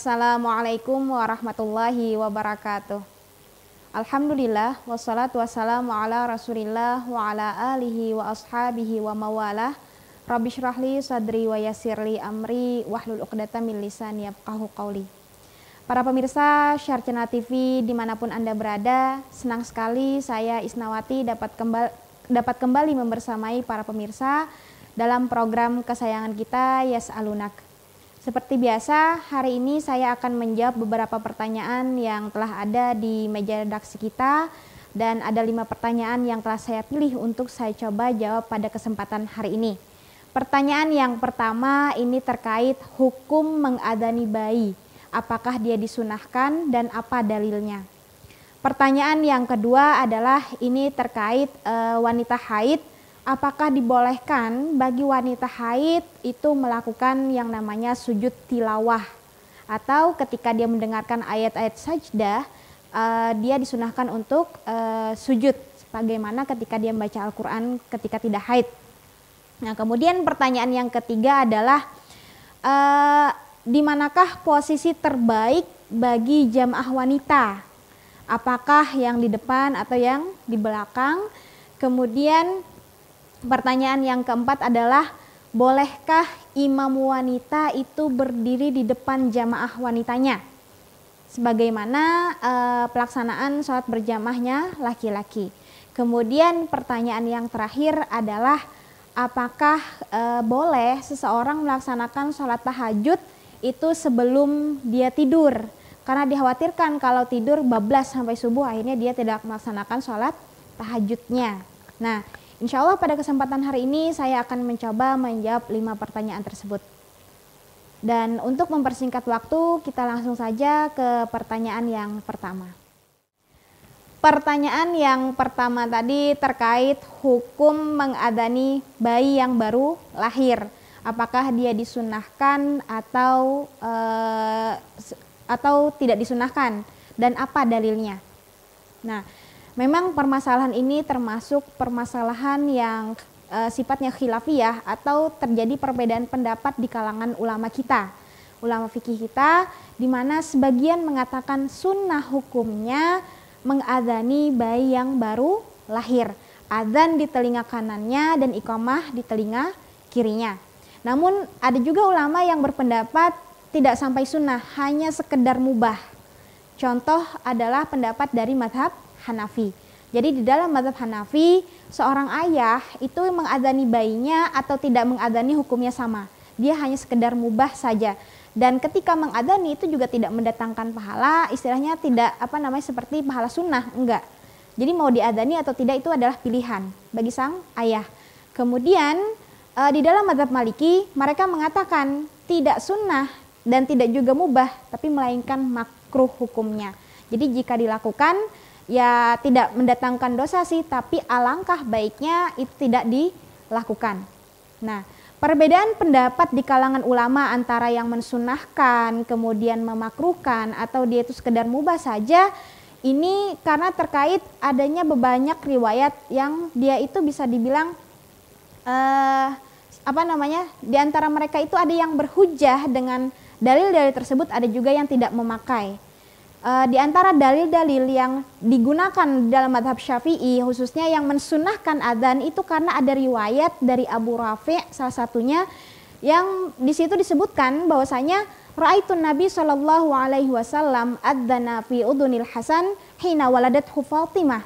Assalamualaikum warahmatullahi wabarakatuh. Alhamdulillah wassalatu wassalamu ala Rasulillah wa ala alihi wa ashabihi wa mawalah. Rabbi syrahli sadri wa yassirli amri wahlul uqdatam min lisani yafqahu qawli. Para pemirsa Syarjana TV dimanapun Anda berada, senang sekali saya Isnawati dapat kembali, dapat kembali membersamai para pemirsa dalam program kesayangan kita Yes Alunak. Seperti biasa, hari ini saya akan menjawab beberapa pertanyaan yang telah ada di meja redaksi kita dan ada lima pertanyaan yang telah saya pilih untuk saya coba jawab pada kesempatan hari ini. Pertanyaan yang pertama ini terkait hukum mengadani bayi. Apakah dia disunahkan dan apa dalilnya? Pertanyaan yang kedua adalah ini terkait e, wanita haid apakah dibolehkan bagi wanita haid itu melakukan yang namanya sujud tilawah atau ketika dia mendengarkan ayat-ayat sajdah uh, dia disunahkan untuk uh, sujud bagaimana ketika dia membaca Al-Qur'an ketika tidak haid. Nah, kemudian pertanyaan yang ketiga adalah uh, di manakah posisi terbaik bagi jamaah wanita? Apakah yang di depan atau yang di belakang? Kemudian Pertanyaan yang keempat adalah bolehkah imam wanita itu berdiri di depan jamaah wanitanya? Sebagaimana e, pelaksanaan sholat berjamaahnya laki-laki. Kemudian pertanyaan yang terakhir adalah apakah e, boleh seseorang melaksanakan sholat tahajud itu sebelum dia tidur? Karena dikhawatirkan kalau tidur bablas sampai subuh akhirnya dia tidak melaksanakan sholat tahajudnya. Nah, Insya Allah pada kesempatan hari ini saya akan mencoba menjawab lima pertanyaan tersebut. Dan untuk mempersingkat waktu, kita langsung saja ke pertanyaan yang pertama. Pertanyaan yang pertama tadi terkait hukum mengadani bayi yang baru lahir. Apakah dia disunahkan atau eh, atau tidak disunahkan dan apa dalilnya? Nah, Memang permasalahan ini termasuk permasalahan yang e, sifatnya khilafiyah atau terjadi perbedaan pendapat di kalangan ulama kita. Ulama fikih kita di mana sebagian mengatakan sunnah hukumnya mengadani bayi yang baru lahir. Adzan di telinga kanannya dan ikomah di telinga kirinya. Namun ada juga ulama yang berpendapat tidak sampai sunnah, hanya sekedar mubah. Contoh adalah pendapat dari madhab Hanafi. Jadi di dalam mazhab Hanafi, seorang ayah itu mengadani bayinya atau tidak mengadani hukumnya sama. Dia hanya sekedar mubah saja. Dan ketika mengadani itu juga tidak mendatangkan pahala, istilahnya tidak apa namanya seperti pahala sunnah, enggak. Jadi mau diadani atau tidak itu adalah pilihan bagi sang ayah. Kemudian eh, di dalam mazhab Maliki, mereka mengatakan tidak sunnah dan tidak juga mubah, tapi melainkan makruh hukumnya. Jadi jika dilakukan ya tidak mendatangkan dosa sih, tapi alangkah baiknya itu tidak dilakukan. Nah, perbedaan pendapat di kalangan ulama antara yang mensunahkan, kemudian memakruhkan, atau dia itu sekedar mubah saja, ini karena terkait adanya banyak riwayat yang dia itu bisa dibilang eh, apa namanya di antara mereka itu ada yang berhujah dengan dalil-dalil tersebut ada juga yang tidak memakai Uh, di antara dalil-dalil yang digunakan dalam madhab syafi'i khususnya yang mensunahkan adzan itu karena ada riwayat dari Abu Rafi salah satunya yang di situ disebutkan bahwasanya Ra'aitun Nabi Shallallahu Alaihi Wasallam adzana fi udunil Hasan hina waladat Fatimah.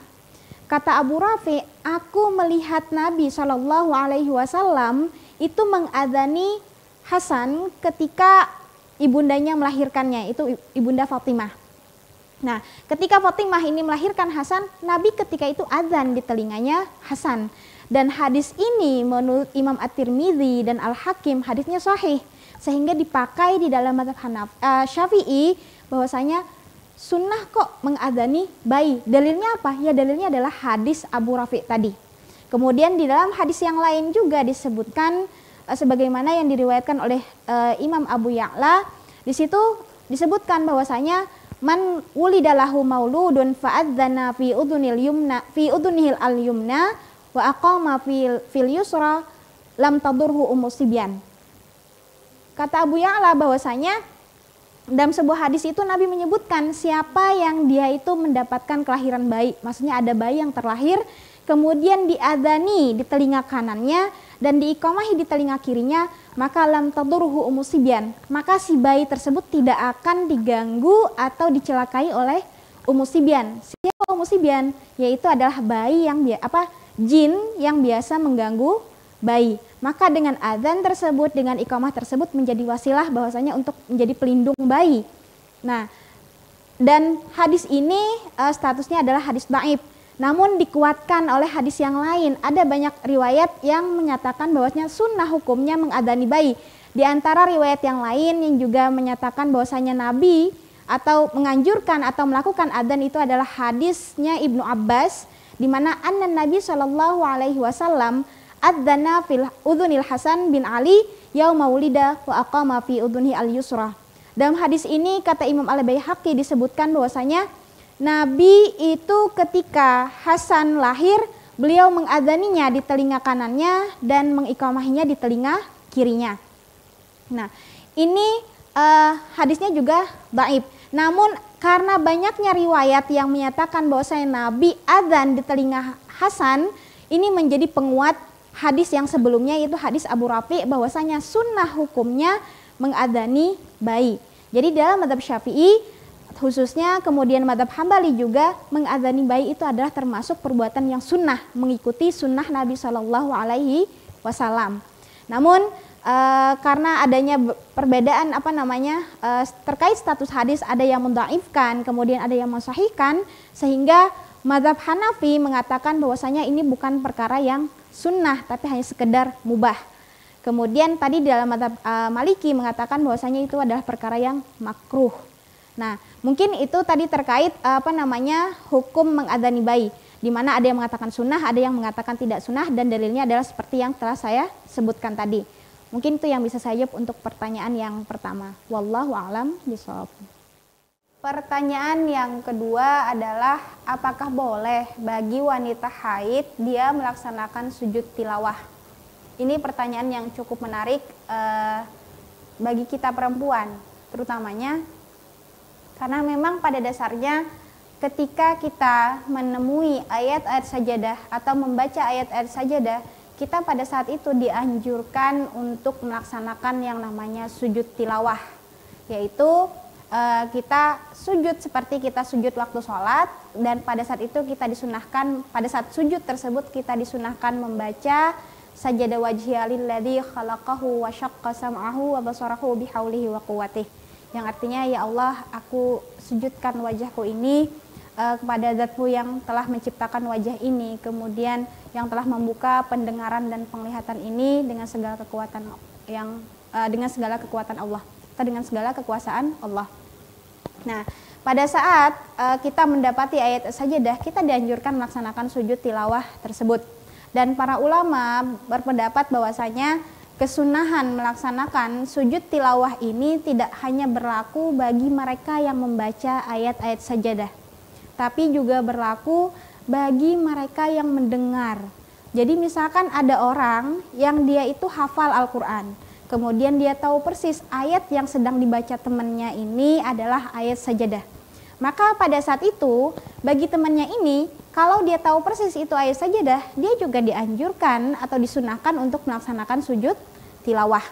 Kata Abu Rafi, aku melihat Nabi Shallallahu Alaihi Wasallam itu mengadzani Hasan ketika ibundanya melahirkannya, itu ibunda Fatimah. Nah, ketika Fatimah ini melahirkan Hasan, Nabi ketika itu azan di telinganya Hasan. Dan hadis ini menurut Imam at tirmizi dan Al-Hakim hadisnya sahih sehingga dipakai di dalam mazhab Hanaf uh, Syafi'i bahwasanya sunnah kok mengazani bayi. Dalilnya apa? Ya dalilnya adalah hadis Abu Rafi tadi. Kemudian di dalam hadis yang lain juga disebutkan uh, sebagaimana yang diriwayatkan oleh uh, Imam Abu Ya'la di situ disebutkan bahwasanya Man wulida lahu mauludun fa'adzana fi udhunil yumna fi udhunil al yumna wa aqama fil, fil yusra lam tadurhu ummu sibyan. Kata Abu Ya'la bahwasanya dalam sebuah hadis itu Nabi menyebutkan siapa yang dia itu mendapatkan kelahiran bayi. Maksudnya ada bayi yang terlahir kemudian diadani di telinga kanannya dan diikomahi di telinga kirinya, maka lam tadurhu umusibian. Maka si bayi tersebut tidak akan diganggu atau dicelakai oleh umusibian. Siapa umusibian? Yaitu adalah bayi yang apa jin yang biasa mengganggu bayi. Maka dengan azan tersebut, dengan ikomah tersebut menjadi wasilah bahwasanya untuk menjadi pelindung bayi. Nah, dan hadis ini uh, statusnya adalah hadis baib namun dikuatkan oleh hadis yang lain, ada banyak riwayat yang menyatakan bahwasanya sunnah hukumnya mengadani bayi. Di antara riwayat yang lain yang juga menyatakan bahwasanya Nabi atau menganjurkan atau melakukan adan itu adalah hadisnya Ibnu Abbas di mana anna Nabi Shallallahu alaihi wasallam adzana fil udhunil Hasan bin Ali yauma maulida wa aqama fi Udhunhi al yusra. Dalam hadis ini kata Imam Al-Baihaqi disebutkan bahwasanya Nabi itu ketika Hasan lahir, beliau mengadzaninya di telinga kanannya dan mengikamahinya di telinga kirinya. Nah, ini uh, hadisnya juga baik. Namun karena banyaknya riwayat yang menyatakan bahwa saya Nabi adzan di telinga Hasan, ini menjadi penguat hadis yang sebelumnya yaitu hadis Abu Rafi bahwasanya sunnah hukumnya mengadani bayi. Jadi dalam madhab syafi'i khususnya kemudian madhab hambali juga mengadani bayi itu adalah termasuk perbuatan yang sunnah mengikuti sunnah Nabi Shallallahu Alaihi Wasallam. Namun e, karena adanya perbedaan apa namanya e, terkait status hadis ada yang mendaifkan kemudian ada yang mensahihkan sehingga madhab Hanafi mengatakan bahwasanya ini bukan perkara yang sunnah tapi hanya sekedar mubah. Kemudian tadi dalam madhab e, Maliki mengatakan bahwasanya itu adalah perkara yang makruh. Nah, mungkin itu tadi terkait eh, apa namanya hukum mengadani bayi, di mana ada yang mengatakan sunnah, ada yang mengatakan tidak sunnah, dan dalilnya adalah seperti yang telah saya sebutkan tadi. Mungkin itu yang bisa saya jawab untuk pertanyaan yang pertama. Wallahu a'lam bishawab. Pertanyaan yang kedua adalah apakah boleh bagi wanita haid dia melaksanakan sujud tilawah? Ini pertanyaan yang cukup menarik eh, bagi kita perempuan, terutamanya karena memang pada dasarnya ketika kita menemui ayat-ayat sajadah atau membaca ayat-ayat sajadah, kita pada saat itu dianjurkan untuk melaksanakan yang namanya sujud tilawah, yaitu eh, kita sujud seperti kita sujud waktu sholat dan pada saat itu kita disunahkan pada saat sujud tersebut kita disunahkan membaca sajadah wajhi alilladzi khalaqahu wa syaqqa sam'ahu wa basarahu bihaulihi wa kuwatih yang artinya ya Allah aku sujudkan wajahku ini uh, kepada zatmu yang telah menciptakan wajah ini kemudian yang telah membuka pendengaran dan penglihatan ini dengan segala kekuatan yang uh, dengan segala kekuatan Allah atau dengan segala kekuasaan Allah nah pada saat uh, kita mendapati ayat sajadah kita dianjurkan melaksanakan sujud tilawah tersebut dan para ulama berpendapat bahwasanya Kesunahan melaksanakan sujud tilawah ini tidak hanya berlaku bagi mereka yang membaca ayat-ayat sajadah, tapi juga berlaku bagi mereka yang mendengar. Jadi misalkan ada orang yang dia itu hafal Al-Quran, kemudian dia tahu persis ayat yang sedang dibaca temannya ini adalah ayat sajadah. Maka pada saat itu bagi temannya ini kalau dia tahu persis itu ayat saja dah, dia juga dianjurkan atau disunahkan untuk melaksanakan sujud tilawah.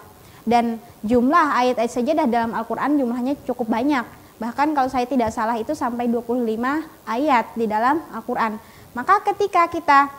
Dan jumlah ayat-ayat sajadah dalam Al-Quran jumlahnya cukup banyak. Bahkan kalau saya tidak salah itu sampai 25 ayat di dalam Al-Quran. Maka ketika kita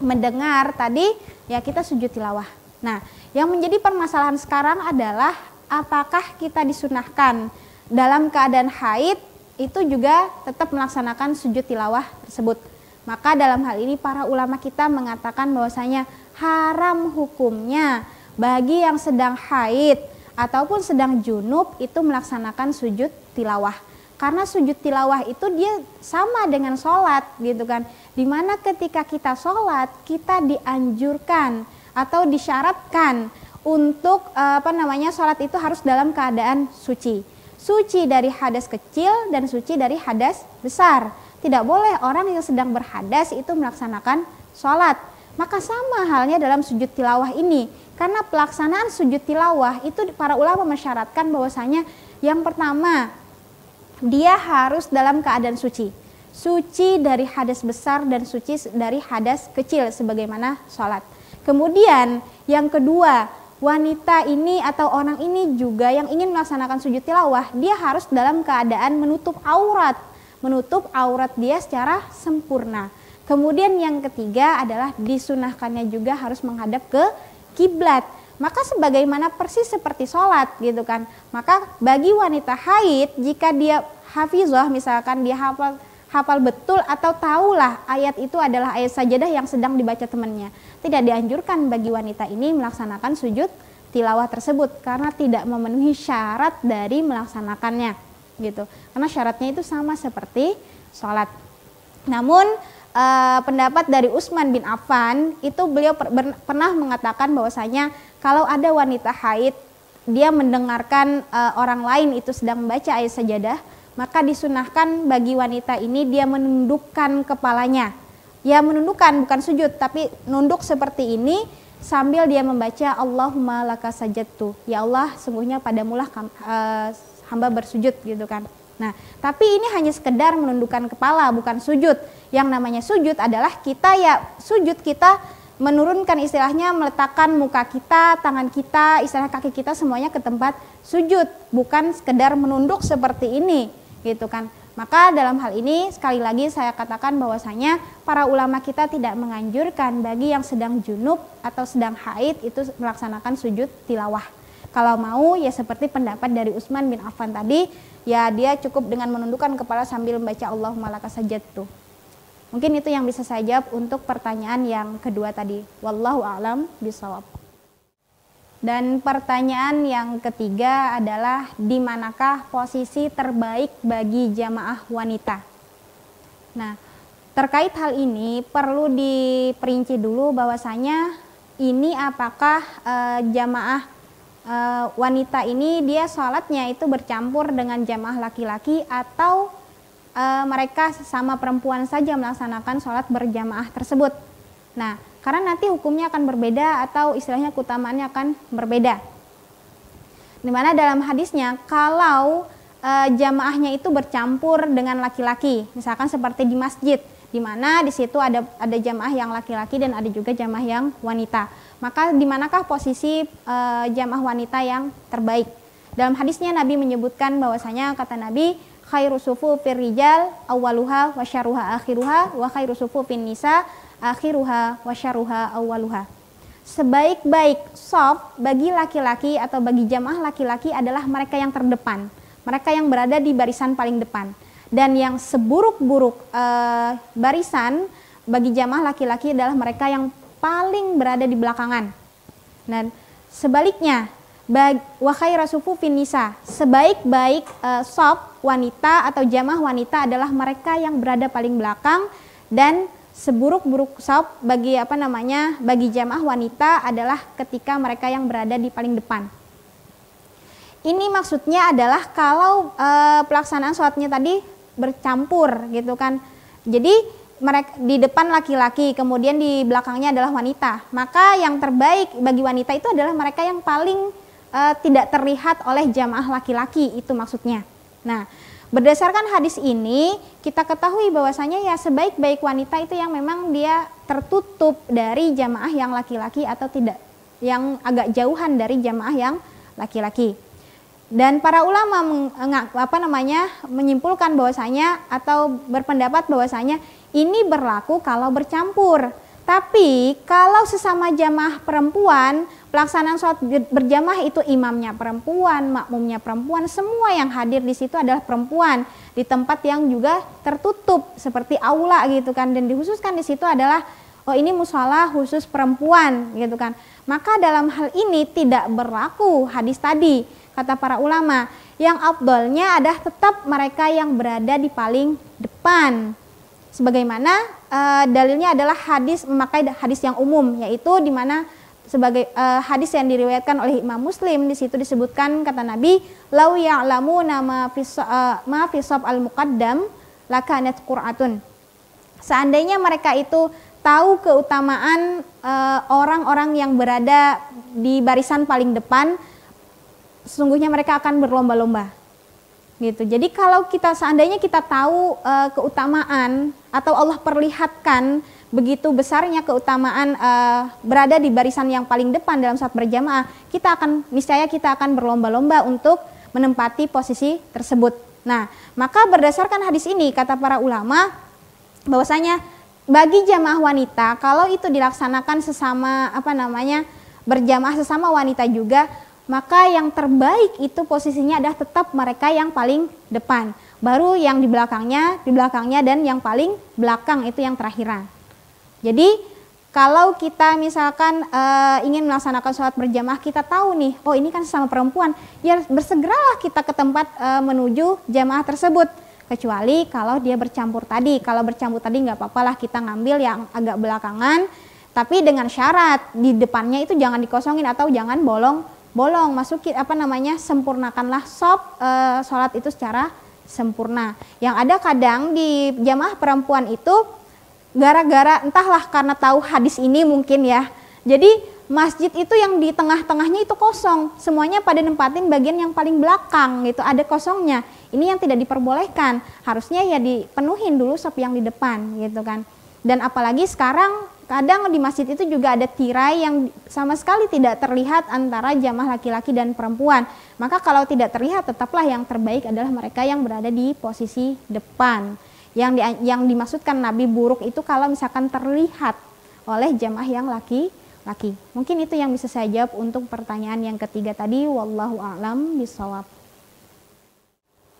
mendengar tadi ya kita sujud tilawah. Nah yang menjadi permasalahan sekarang adalah apakah kita disunahkan dalam keadaan haid itu juga tetap melaksanakan sujud tilawah tersebut. Maka dalam hal ini para ulama kita mengatakan bahwasanya haram hukumnya bagi yang sedang haid ataupun sedang junub itu melaksanakan sujud tilawah. Karena sujud tilawah itu dia sama dengan sholat gitu kan. Dimana ketika kita sholat kita dianjurkan atau disyaratkan untuk eh, apa namanya sholat itu harus dalam keadaan suci suci dari hadas kecil dan suci dari hadas besar. Tidak boleh orang yang sedang berhadas itu melaksanakan sholat. Maka sama halnya dalam sujud tilawah ini. Karena pelaksanaan sujud tilawah itu para ulama mensyaratkan bahwasanya yang pertama dia harus dalam keadaan suci. Suci dari hadas besar dan suci dari hadas kecil sebagaimana sholat. Kemudian yang kedua wanita ini atau orang ini juga yang ingin melaksanakan sujud tilawah, dia harus dalam keadaan menutup aurat, menutup aurat dia secara sempurna. Kemudian yang ketiga adalah disunahkannya juga harus menghadap ke kiblat. Maka sebagaimana persis seperti sholat gitu kan. Maka bagi wanita haid jika dia hafizah misalkan dia hafal hafal betul atau tahulah ayat itu adalah ayat sajadah yang sedang dibaca temannya. Tidak dianjurkan bagi wanita ini melaksanakan sujud tilawah tersebut karena tidak memenuhi syarat dari melaksanakannya gitu. Karena syaratnya itu sama seperti sholat. Namun eh, pendapat dari Utsman bin Affan itu beliau per, ber, pernah mengatakan bahwasanya kalau ada wanita haid dia mendengarkan eh, orang lain itu sedang membaca ayat sajadah maka disunahkan bagi wanita ini dia menundukkan kepalanya. Ya menundukkan bukan sujud tapi nunduk seperti ini sambil dia membaca Allahumma laka sajadtu. Ya Allah, sungguhnya pada mulah eh, hamba bersujud gitu kan. Nah, tapi ini hanya sekedar menundukkan kepala bukan sujud. Yang namanya sujud adalah kita ya sujud kita menurunkan istilahnya meletakkan muka kita, tangan kita, istilah kaki kita semuanya ke tempat sujud, bukan sekedar menunduk seperti ini gitu kan. Maka dalam hal ini sekali lagi saya katakan bahwasanya para ulama kita tidak menganjurkan bagi yang sedang junub atau sedang haid itu melaksanakan sujud tilawah. Kalau mau ya seperti pendapat dari Utsman bin Affan tadi, ya dia cukup dengan menundukkan kepala sambil membaca Allahumma laka tuh. Mungkin itu yang bisa saya jawab untuk pertanyaan yang kedua tadi. Wallahu a'lam bisawab. Dan pertanyaan yang ketiga adalah di manakah posisi terbaik bagi jamaah wanita? Nah, terkait hal ini perlu diperinci dulu bahwasanya ini apakah e, jamaah e, wanita ini dia sholatnya itu bercampur dengan jamaah laki-laki atau e, mereka sama perempuan saja melaksanakan sholat berjamaah tersebut. Nah, karena nanti hukumnya akan berbeda atau istilahnya keutamaannya akan berbeda. Di mana dalam hadisnya kalau e, jamaahnya itu bercampur dengan laki-laki, misalkan seperti di masjid, di mana di situ ada ada jamaah yang laki-laki dan ada juga jamaah yang wanita. Maka di manakah posisi e, jamaah wanita yang terbaik? Dalam hadisnya Nabi menyebutkan bahwasanya kata Nabi khairu sufu fir rijal wa syarruha akhiruha wa khairu sufu fin akhiruha wa syaruha awaluha. Sebaik-baik soft bagi laki-laki atau bagi jamaah laki-laki adalah mereka yang terdepan, mereka yang berada di barisan paling depan. Dan yang seburuk-buruk e, barisan bagi jamaah laki-laki adalah mereka yang paling berada di belakangan. Dan sebaliknya, wahai rasufu finisa, sebaik-baik e, sob wanita atau jamaah wanita adalah mereka yang berada paling belakang dan seburuk-buruk sop bagi apa namanya bagi jamaah wanita adalah ketika mereka yang berada di paling depan. Ini maksudnya adalah kalau e, pelaksanaan sholatnya tadi bercampur gitu kan. Jadi mereka di depan laki-laki, kemudian di belakangnya adalah wanita. Maka yang terbaik bagi wanita itu adalah mereka yang paling e, tidak terlihat oleh jamaah laki-laki itu maksudnya. Nah, Berdasarkan hadis ini, kita ketahui bahwasanya ya sebaik-baik wanita itu yang memang dia tertutup dari jamaah yang laki-laki atau tidak, yang agak jauhan dari jamaah yang laki-laki. Dan para ulama meng, apa namanya menyimpulkan bahwasanya atau berpendapat bahwasanya ini berlaku kalau bercampur. Tapi kalau sesama jamaah perempuan Pelaksanaan sholat berjamaah itu imamnya perempuan, makmumnya perempuan, semua yang hadir di situ adalah perempuan di tempat yang juga tertutup seperti aula gitu kan dan dikhususkan di situ adalah oh ini musola khusus perempuan gitu kan. Maka dalam hal ini tidak berlaku hadis tadi kata para ulama. Yang abdolnya adalah tetap mereka yang berada di paling depan sebagaimana e, dalilnya adalah hadis memakai hadis yang umum yaitu di mana sebagai uh, hadis yang diriwayatkan oleh Imam Muslim di situ disebutkan kata Nabi lau ya'lamu nama ma fisab eh, al muqaddam lakanat qur'atun seandainya mereka itu tahu keutamaan eh, orang-orang uh, yang berada di barisan paling depan sesungguhnya mereka akan berlomba-lomba gitu. Jadi kalau kita seandainya kita tahu uh, keutamaan atau Allah perlihatkan begitu besarnya keutamaan uh, berada di barisan yang paling depan dalam saat berjamaah, kita akan niscaya kita akan berlomba-lomba untuk menempati posisi tersebut. Nah, maka berdasarkan hadis ini kata para ulama bahwasanya bagi jamaah wanita kalau itu dilaksanakan sesama apa namanya berjamaah sesama wanita juga maka yang terbaik itu posisinya adalah tetap mereka yang paling depan. Baru yang di belakangnya, di belakangnya dan yang paling belakang itu yang terakhiran. Jadi kalau kita misalkan e, ingin melaksanakan sholat berjamaah, kita tahu nih, oh ini kan sama perempuan, ya bersegeralah kita ke tempat e, menuju jamaah tersebut. Kecuali kalau dia bercampur tadi, kalau bercampur tadi nggak apa-apalah kita ngambil yang agak belakangan, tapi dengan syarat di depannya itu jangan dikosongin atau jangan bolong bolong masukin apa namanya sempurnakanlah sop e, sholat itu secara sempurna yang ada kadang di jamaah perempuan itu gara-gara entahlah karena tahu hadis ini mungkin ya jadi masjid itu yang di tengah-tengahnya itu kosong semuanya pada nempatin bagian yang paling belakang gitu ada kosongnya ini yang tidak diperbolehkan harusnya ya dipenuhin dulu sop yang di depan gitu kan dan apalagi sekarang Kadang di masjid itu juga ada tirai yang sama sekali tidak terlihat antara jamaah laki-laki dan perempuan. Maka kalau tidak terlihat tetaplah yang terbaik adalah mereka yang berada di posisi depan. Yang di, yang dimaksudkan nabi buruk itu kalau misalkan terlihat oleh jamaah yang laki-laki. Mungkin itu yang bisa saya jawab untuk pertanyaan yang ketiga tadi wallahu a'lam bisawab.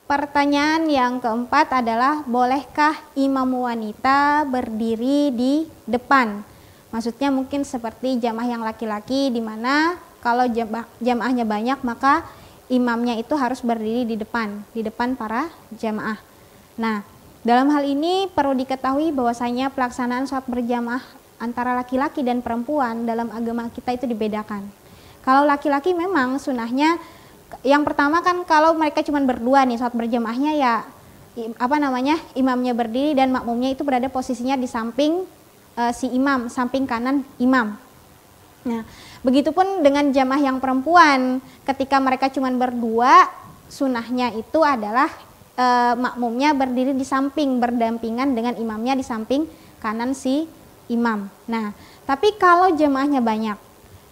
Pertanyaan yang keempat adalah bolehkah imam wanita berdiri di depan? Maksudnya mungkin seperti jamaah yang laki-laki di mana kalau jamaahnya banyak maka imamnya itu harus berdiri di depan, di depan para jamaah. Nah, dalam hal ini perlu diketahui bahwasanya pelaksanaan sholat berjamaah antara laki-laki dan perempuan dalam agama kita itu dibedakan. Kalau laki-laki memang sunahnya yang pertama kan kalau mereka cuma berdua nih sholat berjamaahnya ya apa namanya imamnya berdiri dan makmumnya itu berada posisinya di samping uh, si imam, samping kanan imam. Nah, begitupun dengan jamaah yang perempuan, ketika mereka cuma berdua, sunahnya itu adalah e, makmumnya berdiri di samping, berdampingan dengan imamnya di samping kanan si imam. Nah, tapi kalau jemaahnya banyak,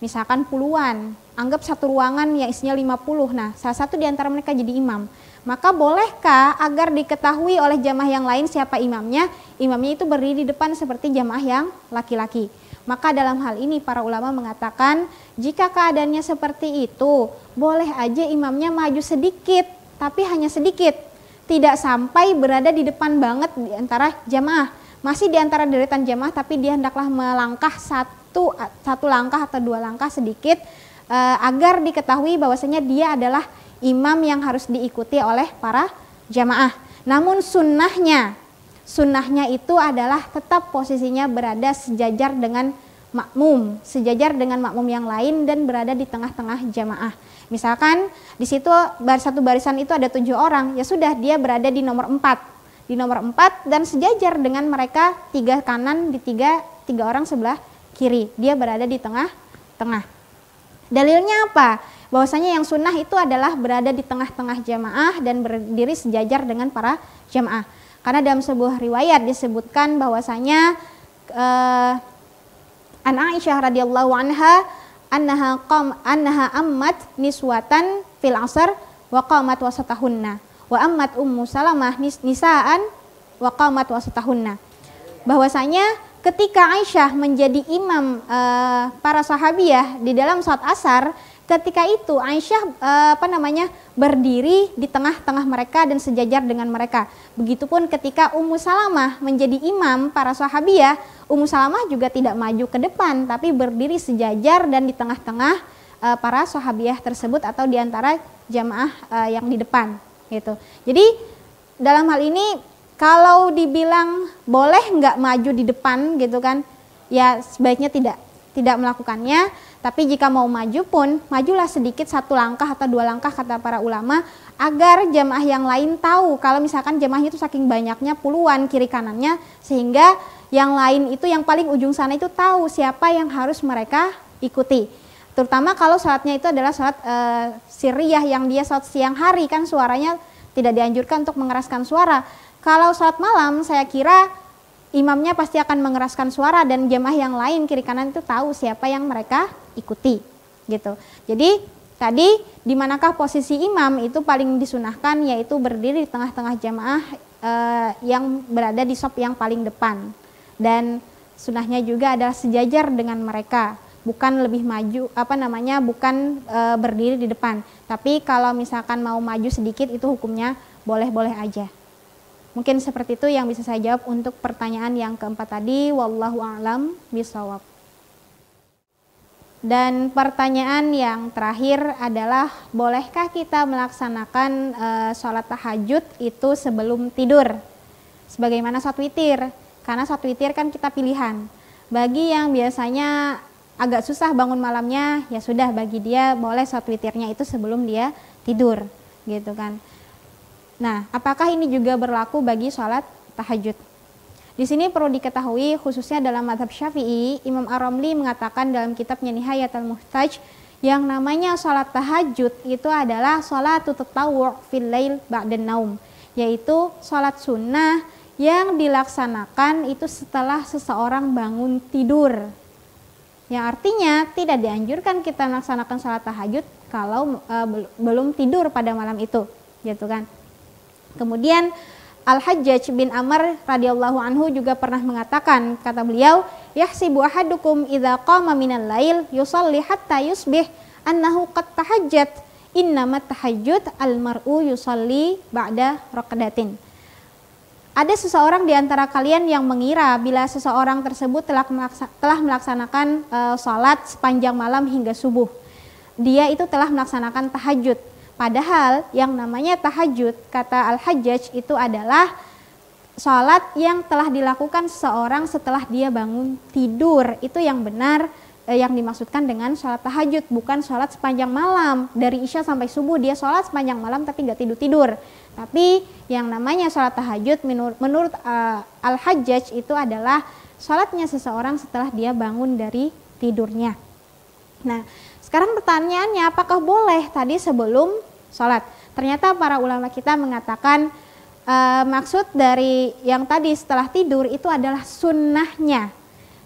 misalkan puluhan, anggap satu ruangan yang isinya 50. Nah, salah satu di antara mereka jadi imam. Maka bolehkah agar diketahui oleh jamaah yang lain siapa imamnya? Imamnya itu berdiri di depan seperti jamaah yang laki-laki. Maka dalam hal ini para ulama mengatakan jika keadaannya seperti itu, boleh aja imamnya maju sedikit, tapi hanya sedikit. Tidak sampai berada di depan banget di antara jamaah. Masih di antara deretan jamaah tapi dia hendaklah melangkah satu satu langkah atau dua langkah sedikit uh, agar diketahui bahwasanya dia adalah imam yang harus diikuti oleh para jamaah. Namun sunnahnya, sunnahnya itu adalah tetap posisinya berada sejajar dengan makmum, sejajar dengan makmum yang lain dan berada di tengah-tengah jamaah. Misalkan di situ baris satu barisan itu ada tujuh orang, ya sudah dia berada di nomor empat. Di nomor empat dan sejajar dengan mereka tiga kanan di tiga, tiga orang sebelah kiri. Dia berada di tengah-tengah. Dalilnya apa? Bahwasanya yang sunnah itu adalah berada di tengah-tengah jamaah dan berdiri sejajar dengan para jamaah. Karena dalam sebuah riwayat disebutkan bahwasanya uh, An Aisyah radhiyallahu anha annaha qam annaha ammat niswatan fil asr wa qamat wasatahunna wa ammat ummu salamah nis, nisaan wa qamat wasatahunna. Bahwasanya ketika Aisyah menjadi imam e, para sahabiah di dalam saat asar, ketika itu Aisyah e, apa namanya berdiri di tengah-tengah mereka dan sejajar dengan mereka. Begitupun ketika Ummu Salamah menjadi imam para sahabiah, Ummu Salamah juga tidak maju ke depan tapi berdiri sejajar dan di tengah-tengah e, para sahabiah tersebut atau di antara jamaah e, yang di depan gitu. Jadi dalam hal ini kalau dibilang boleh nggak maju di depan gitu kan, ya sebaiknya tidak tidak melakukannya. Tapi jika mau maju pun, majulah sedikit satu langkah atau dua langkah kata para ulama agar jemaah yang lain tahu kalau misalkan jemaah itu saking banyaknya puluhan kiri kanannya sehingga yang lain itu yang paling ujung sana itu tahu siapa yang harus mereka ikuti terutama kalau sholatnya itu adalah sholat e, eh, siriyah yang dia sholat siang hari kan suaranya tidak dianjurkan untuk mengeraskan suara kalau saat malam saya kira imamnya pasti akan mengeraskan suara dan jemaah yang lain kiri kanan itu tahu siapa yang mereka ikuti gitu. Jadi tadi di manakah posisi imam itu paling disunahkan yaitu berdiri di tengah-tengah jemaah eh, yang berada di sop yang paling depan dan sunahnya juga adalah sejajar dengan mereka bukan lebih maju apa namanya bukan e, berdiri di depan tapi kalau misalkan mau maju sedikit itu hukumnya boleh-boleh aja Mungkin seperti itu yang bisa saya jawab untuk pertanyaan yang keempat tadi. Wallahu a'lam bisawab. Dan pertanyaan yang terakhir adalah bolehkah kita melaksanakan e, sholat tahajud itu sebelum tidur? Sebagaimana sholat witir? Karena sholat witir kan kita pilihan. Bagi yang biasanya agak susah bangun malamnya, ya sudah bagi dia boleh sholat witirnya itu sebelum dia tidur, gitu kan. Nah, apakah ini juga berlaku bagi sholat tahajud? Di sini perlu diketahui, khususnya dalam madhab syafi'i, Imam Ar-Ramli mengatakan dalam kitabnya Nihayat al-Muhtaj, yang namanya sholat tahajud itu adalah sholat tutawur fil lail ba'den naum, yaitu sholat sunnah yang dilaksanakan itu setelah seseorang bangun tidur. Yang artinya tidak dianjurkan kita melaksanakan sholat tahajud kalau e, belum tidur pada malam itu, gitu kan. Kemudian Al-Hajjaj bin Amr radhiyallahu anhu juga pernah mengatakan, kata beliau, "Yahsibu ahadukum idza qama minal lail yusalli hatta yusbih annahu qad tahajjat. Innama tahajjud al-mar'u yusalli ba'da raqdatin." Ada seseorang di antara kalian yang mengira bila seseorang tersebut telah, melaksa telah melaksanakan uh, salat sepanjang malam hingga subuh. Dia itu telah melaksanakan tahajud Padahal yang namanya tahajud, kata Al-Hajjaj itu adalah sholat yang telah dilakukan seseorang setelah dia bangun tidur. Itu yang benar eh, yang dimaksudkan dengan sholat tahajud, bukan sholat sepanjang malam. Dari Isya sampai subuh dia sholat sepanjang malam tapi nggak tidur-tidur. Tapi yang namanya sholat tahajud menur menurut uh, Al-Hajjaj itu adalah sholatnya seseorang setelah dia bangun dari tidurnya. Nah, sekarang pertanyaannya apakah boleh tadi sebelum sholat. Ternyata para ulama kita mengatakan e, maksud dari yang tadi setelah tidur itu adalah sunnahnya.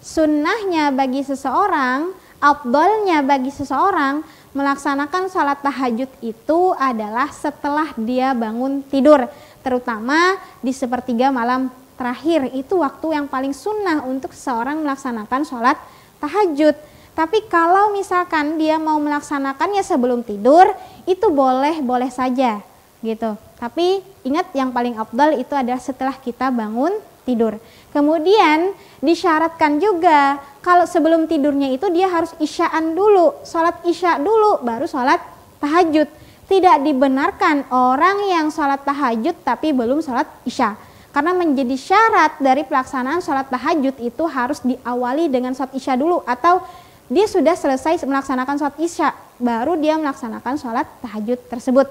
Sunnahnya bagi seseorang, abdolnya bagi seseorang melaksanakan sholat tahajud itu adalah setelah dia bangun tidur. Terutama di sepertiga malam terakhir itu waktu yang paling sunnah untuk seseorang melaksanakan sholat tahajud tapi kalau misalkan dia mau melaksanakannya sebelum tidur, itu boleh-boleh saja gitu. Tapi ingat yang paling abdal itu adalah setelah kita bangun tidur. Kemudian disyaratkan juga kalau sebelum tidurnya itu dia harus isyaan dulu, sholat isya dulu, baru sholat tahajud. Tidak dibenarkan orang yang sholat tahajud tapi belum sholat isya. Karena menjadi syarat dari pelaksanaan sholat tahajud itu harus diawali dengan sholat isya dulu atau dia sudah selesai melaksanakan sholat isya, baru dia melaksanakan sholat tahajud tersebut.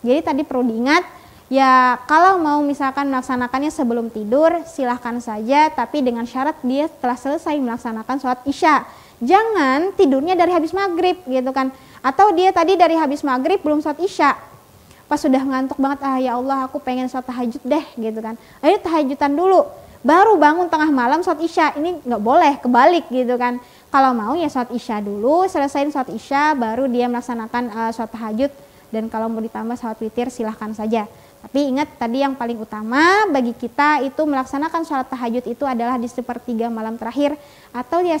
Jadi tadi perlu diingat, ya kalau mau misalkan melaksanakannya sebelum tidur, silahkan saja, tapi dengan syarat dia telah selesai melaksanakan sholat isya. Jangan tidurnya dari habis maghrib gitu kan, atau dia tadi dari habis maghrib belum sholat isya, pas sudah ngantuk banget, ah ya Allah aku pengen sholat tahajud deh gitu kan. Ayo tahajudan dulu, baru bangun tengah malam sholat isya, ini nggak boleh, kebalik gitu kan kalau mau ya sholat isya dulu, selesaiin sholat isya baru dia melaksanakan uh, sholat tahajud dan kalau mau ditambah sholat witir silahkan saja. Tapi ingat tadi yang paling utama bagi kita itu melaksanakan sholat tahajud itu adalah di sepertiga malam terakhir atau ya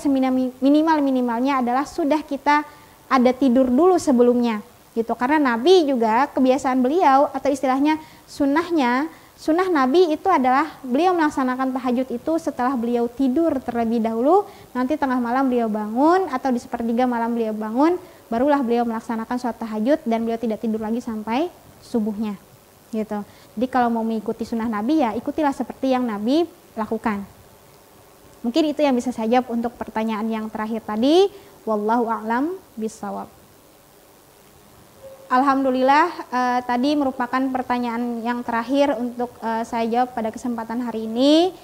minimal-minimalnya adalah sudah kita ada tidur dulu sebelumnya gitu. Karena Nabi juga kebiasaan beliau atau istilahnya sunnahnya Sunnah Nabi itu adalah beliau melaksanakan tahajud itu setelah beliau tidur terlebih dahulu, nanti tengah malam beliau bangun atau di sepertiga malam beliau bangun, barulah beliau melaksanakan suatu tahajud dan beliau tidak tidur lagi sampai subuhnya. Gitu. Jadi kalau mau mengikuti sunnah Nabi ya ikutilah seperti yang Nabi lakukan. Mungkin itu yang bisa saya jawab untuk pertanyaan yang terakhir tadi. Wallahu a'lam bisawab. Alhamdulillah uh, tadi merupakan pertanyaan yang terakhir untuk uh, saya jawab pada kesempatan hari ini.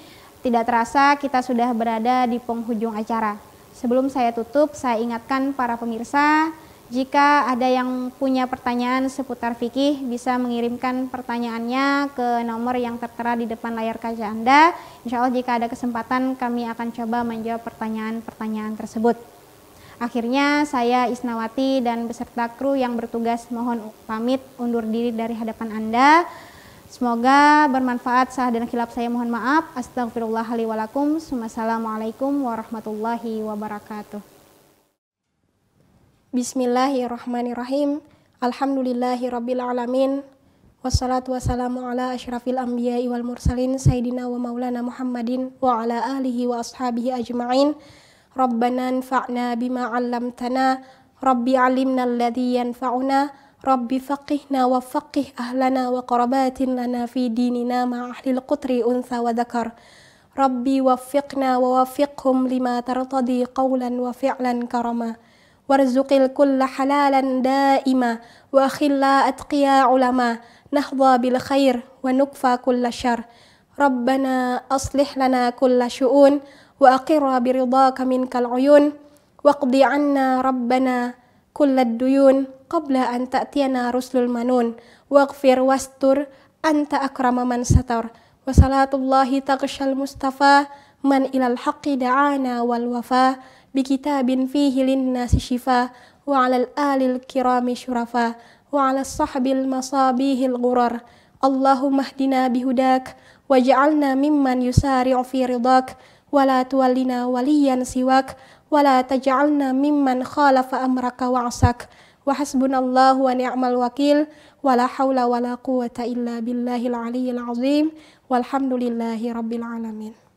Tidak terasa kita sudah berada di penghujung acara. Sebelum saya tutup, saya ingatkan para pemirsa jika ada yang punya pertanyaan seputar fikih bisa mengirimkan pertanyaannya ke nomor yang tertera di depan layar kaca Anda. Insya Allah jika ada kesempatan kami akan coba menjawab pertanyaan-pertanyaan tersebut. Akhirnya saya Isnawati dan beserta kru yang bertugas mohon pamit undur diri dari hadapan Anda. Semoga bermanfaat sah dan khilaf saya mohon maaf. Astagfirullahaladzim. Wassalamualaikum warahmatullahi wabarakatuh. Bismillahirrahmanirrahim. Alhamdulillahi rabbil alamin. Wassalatu wassalamu ala ashrafil anbiya wal mursalin sayyidina wa maulana Muhammadin wa ala alihi wa ashabihi ajma'in. ربنا انفعنا بما علمتنا رب علمنا الذي ينفعنا رب فقهنا وفقه أهلنا وقربات لنا في ديننا مع أهل القطر أنثى وذكر ربي وفقنا ووفقهم لما ترتضي قولا وفعلا كرما وارزق الكل حلالا دائما وأخلا أتقيا علما نحظى بالخير ونكفى كل شر ربنا أصلح لنا كل شؤون وأقر برضاك منك العيون واقض عنا ربنا كل الديون قبل أن تأتينا رسل المنون واغفر واستر أنت أكرم من ستر وصلاة الله تغشى المصطفى من إلى الحق دعانا والوفاء بكتاب فيه للناس شفاء وعلى الآل الكرام شرفاء وعلى الصحب المصابيه الغرر اللهم اهدنا بهداك واجعلنا ممن يسارع في رضاك wala tuwallina waliyan siwak wala taj'alna mimman khalafa amraka wa'sak wa hasbunallahu wa ni'mal wakil wala haula wala quwata illa billahil aliyyil azim walhamdulillahi rabbil alamin